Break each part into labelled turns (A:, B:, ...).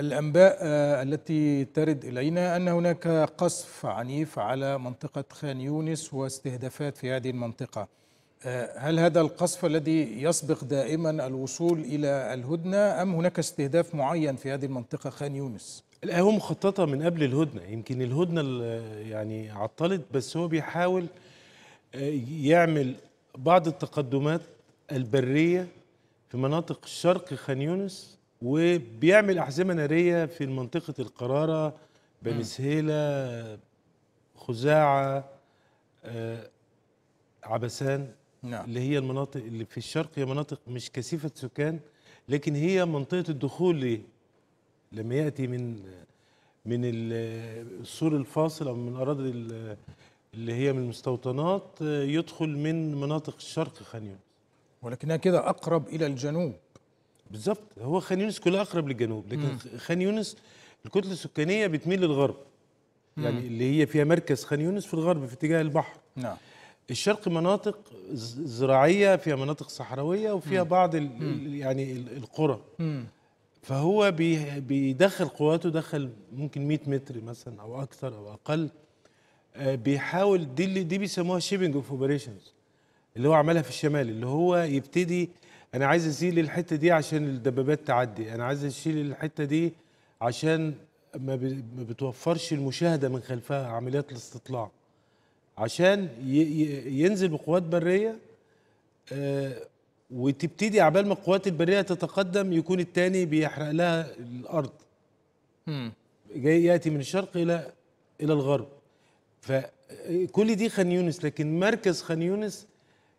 A: الأنباء آه، التي ترد إلينا أن هناك قصف عنيف على منطقة خان يونس واستهدافات في هذه المنطقة آه، هل هذا القصف الذي يسبق دائما الوصول إلى الهدنة أم هناك استهداف معين في هذه المنطقة خان يونس؟
B: لا هو مخططة من قبل الهدنة يمكن الهدنة يعني عطلت بس هو بيحاول آه، يعمل بعض التقدمات البرية في مناطق شرق خان يونس وبيعمل احزمه ناريه في منطقه القراره بني سهيله خزاعه آه، عبسان نعم. اللي هي المناطق اللي في الشرق هي مناطق مش كثيفه سكان لكن هي منطقه الدخول ليه لما ياتي من من السور الفاصل او من اراضي اللي هي من المستوطنات آه، يدخل من مناطق الشرق خانيون ولكنها كده اقرب الى الجنوب بالظبط هو خان يونس كلها اقرب للجنوب لكن مم. خان يونس الكتله السكانيه بتميل للغرب مم. يعني اللي هي فيها مركز خان يونس في الغرب في اتجاه البحر نعم الشرق مناطق زراعيه فيها مناطق صحراويه وفيها مم. بعض الـ يعني القرى مم. فهو بيدخل قواته دخل ممكن 100 متر مثلا او اكثر او اقل آه، بيحاول دي دي بيسموها شيبنج اوف اوبريشنز اللي هو عملها في الشمال اللي هو يبتدي انا عايز اشيل الحته دي عشان الدبابات تعدي انا عايز اشيل الحته دي عشان ما بتوفرش المشاهده من خلفها عمليات الاستطلاع عشان ينزل بقوات بريه آه، وتبتدي عبال ما القوات البريه تتقدم يكون الثاني بيحرق لها الارض جاي ياتي من الشرق الى الى الغرب فكل دي خان يونس لكن مركز خان يونس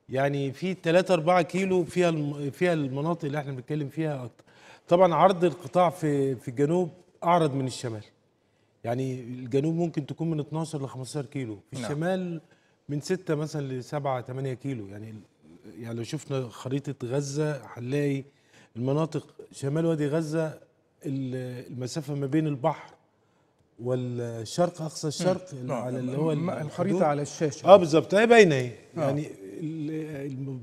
B: يعني في 3 4 كيلو فيها فيها المناطق اللي احنا بنتكلم فيها اكتر طبعا عرض القطاع في في الجنوب اعرض من الشمال يعني الجنوب ممكن تكون من 12 ل 15 كيلو في نعم. الشمال من 6 مثلا ل 7 8 كيلو يعني يعني لو شفنا خريطه غزه هنلاقي المناطق شمال وادي غزه المسافه ما بين البحر والشرق اقصى الشرق على نعم. اللي هو الخريطه على الشاشه اه بالظبط هي باينه اهي يعني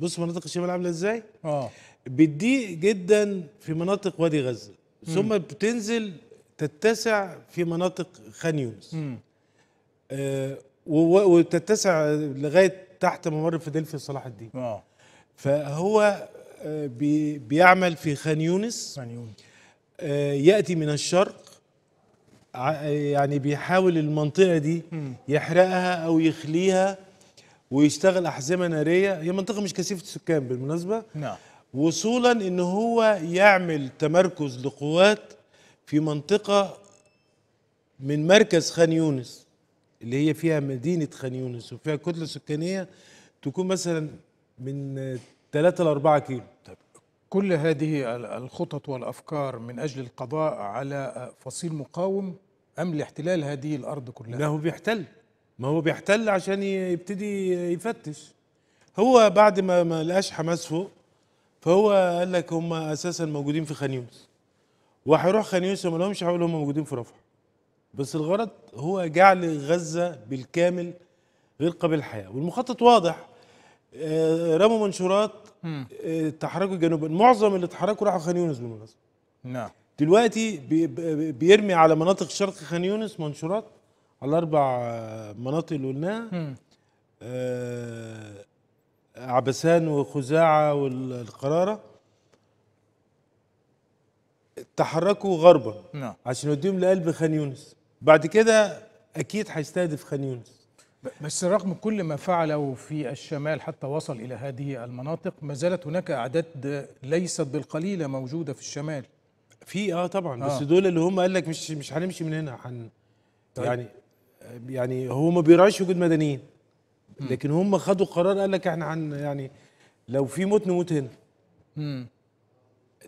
B: بص مناطق الشمال عامله ازاي اه بتضيق جدا في مناطق وادي غزه ثم مم. بتنزل تتسع في مناطق خان يونس آه وتتسع لغايه تحت ممر فيدلفيا صلاح الدين اه فهو آه، بي بيعمل في خان يونس خان يونس آه ياتي من الشرق يعني بيحاول المنطقه دي يحرقها او يخليها ويشتغل احزمه ناريه هي منطقه مش كثيفه السكان بالمناسبه نعم وصولا ان هو يعمل تمركز لقوات في منطقه من مركز خان يونس اللي هي فيها مدينه خان يونس وفيها كتله سكانيه تكون مثلا من 3 ل
A: 4 كيلو طيب كل هذه الخطط والافكار من اجل القضاء على فصيل مقاوم ام لاحتلال هذه الارض كلها؟ لا هو بيحتل ما هو
B: بيحتل عشان يبتدي يفتش هو بعد ما ما لقاش حماس فوق فهو قال لك هم اساسا موجودين في خان يونس وهيروح خان يونس وما لهمش هقول هم موجودين في رفح بس الغرض هو جعل غزه بالكامل غير قابل للحياه والمخطط واضح آه، رموا منشورات آه، تحركوا جنوبا معظم اللي تحركوا راحوا خان يونس بالمناسبه نعم دلوقتي بيرمي على مناطق شرق خان يونس منشورات على الاربع آه، مناطق اللي قلناها آه، عبسان وخزاعه والقراره تحركوا غربا
A: نعم. عشان يوديهم لقلب خان يونس بعد كده اكيد هيستهدف خان يونس بس رغم كل ما فعله في الشمال حتى وصل الى هذه المناطق ما زالت هناك اعداد ليست بالقليله موجوده في الشمال في اه طبعا آه. بس دول اللي هم قال لك مش مش هنمشي من هنا هن طيب. يعني
B: يعني هو ما بيراعيش وجود مدنيين لكن هم خدوا قرار قال لك احنا عن يعني لو في موت نموت
A: هنا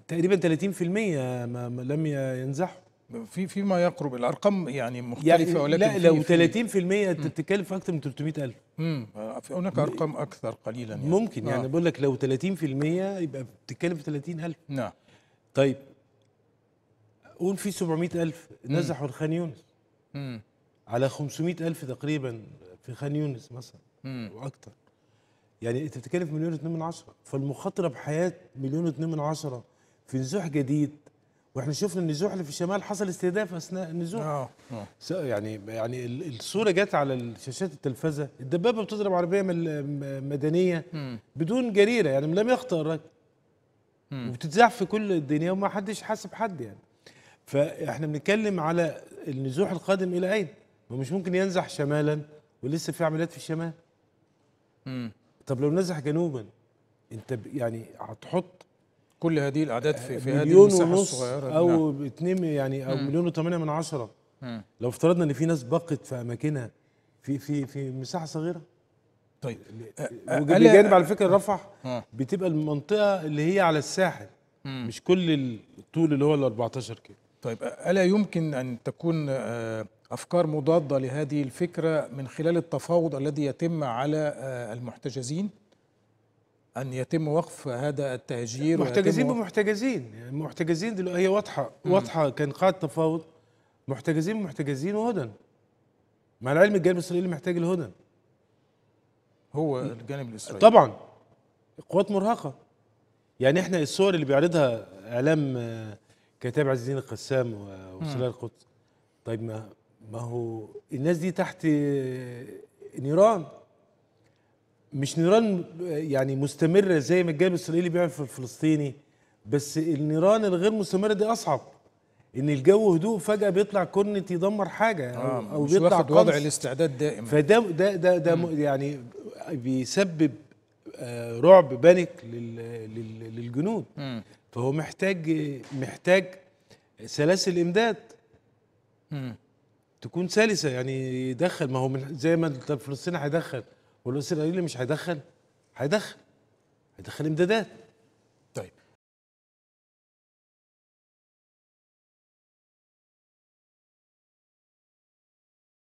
A: تقريبا 30% ما لم ينزحوا في فيما يقرب الارقام يعني مختلفه يعني ولكن لا لو
B: 30% بتتكلم في اكثر من 300000
A: امم هناك ارقام اكثر قليلا يعني
B: ممكن يعني آه. بقول لك لو 30% يبقى بتتكلم في 30000 نعم طيب قول في 700000 نزحوا الخان يونس امم على 500 ألف تقريبا في خان يونس مثلا وأكثر يعني أنت بتتكلم في مليون واثنين من عشرة فالمخاطرة بحياة مليون واثنين من عشرة في نزوح جديد واحنا شفنا النزوح اللي في الشمال حصل استهداف اثناء النزوح اه يعني يعني الصوره جت على الشاشات التلفزه الدبابه بتضرب عربيه مدنيه بدون جريره يعني لم يخطئ الراجل وبتتذاع في كل الدنيا وما حدش حاسب حد يعني فاحنا بنتكلم على النزوح القادم الى اين ما مش ممكن ينزح شمالا ولسه في عمليات في الشمال امم طب لو نزح جنوبا انت يعني هتحط
A: كل هذه الاعداد في في هذه المساحه ونص الصغيره او
B: نعم. اتنين يعني او مم. مليون و8 من عشرة مم. لو افترضنا ان في ناس بقت في اماكنها في في في مساحه صغيره
A: طيب بجانب على فكره
B: رفح آه. بتبقى
A: المنطقه اللي هي على الساحل مم. مش كل الطول اللي هو ال 14 كيلو طيب ألا يمكن أن تكون آه، أفكار مضادة لهذه الفكرة من خلال التفاوض الذي يتم على آه، المحتجزين؟ أن يتم وقف هذا التهجير محتجزين
B: بمحتجزين يعني محتجزين دلوقتي هي واضحة واضحة كان قاعد تفاوض محتجزين بمحتجزين وهدن مع العلم الجانب الإسرائيلي محتاج الهدن هو الجانب
A: الإسرائيلي طبعا
B: قوات مرهقة يعني احنا الصور اللي بيعرضها إعلام آه، كتاب عز الدين القسام وسلال القدس طيب ما ما هو الناس دي تحت نيران مش نيران يعني مستمره زي ما الجانب الاسرائيلي بيعمل في الفلسطيني بس النيران الغير مستمره دي اصعب ان الجو هدوء فجاه بيطلع كورنت يدمر حاجه او, آه أو بيطلع واخد وضع
A: الاستعداد دائما فده
B: ده ده, ده يعني بيسبب آه، رعب بانيك للجنود فهو محتاج محتاج سلاسل امداد مم. تكون سلسه يعني يدخل ما هو من زي ما فلسطين هيدخل والاسرائيلي مش هيدخل هيدخل هيدخل امدادات